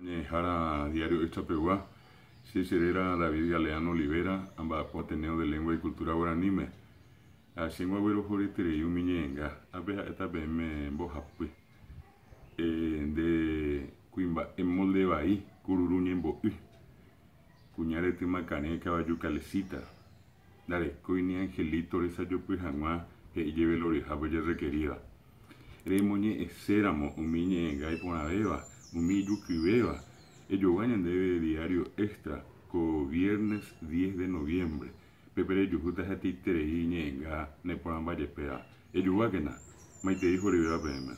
Jara, Diario Ixtapeguá, Cicerera, David Galeano Olivera, Ambapo Ateneo de Lengua y Cultura Guaraníme, Asien Guagüero un y Umiñenga, Abeja Etapeme en Bojapue, eh, de Cuimba, en Molde Bahí, Cururuña en Boí, Cuñarete Macané, Caballo Calecita, Dareco y Angelito, pues jamás, que lleve el oreja, pues requerida. Remoñe, Eséramo, Umiñenga y Ponabeba, Humillo beba, Ellos ganan de diario extra, co viernes 10 de noviembre. Pepere yujuta jati terejiñe enga, neporan valle pea. Ello ganan, maite dijo Rivera PM.